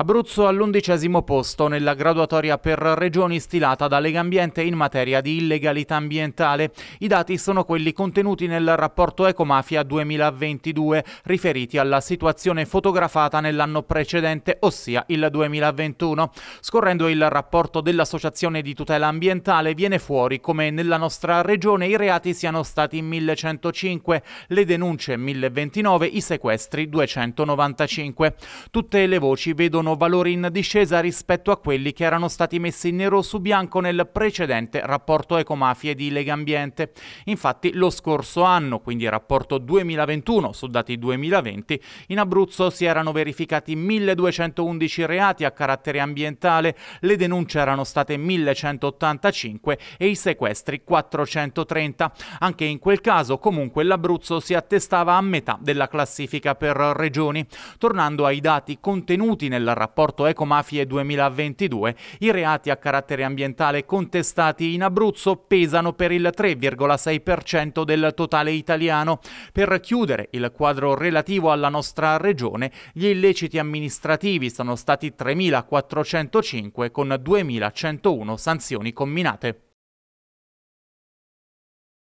Abruzzo all'undicesimo posto nella graduatoria per regioni stilata da Legambiente in materia di illegalità ambientale. I dati sono quelli contenuti nel rapporto Ecomafia 2022, riferiti alla situazione fotografata nell'anno precedente, ossia il 2021. Scorrendo il rapporto dell'Associazione di tutela ambientale viene fuori come nella nostra regione i reati siano stati 1105, le denunce 1029, i sequestri 295. Tutte le voci vedono sono valori in discesa rispetto a quelli che erano stati messi nero su bianco nel precedente rapporto Ecomafie di Legambiente. Infatti lo scorso anno, quindi rapporto 2021 su dati 2020, in Abruzzo si erano verificati 1211 reati a carattere ambientale, le denunce erano state 1185 e i sequestri 430. Anche in quel caso comunque l'Abruzzo si attestava a metà della classifica per regioni. Tornando ai dati contenuti nella del rapporto Ecomafie 2022, i reati a carattere ambientale contestati in Abruzzo pesano per il 3,6% del totale italiano. Per chiudere il quadro relativo alla nostra regione, gli illeciti amministrativi sono stati 3.405 con 2.101 sanzioni combinate.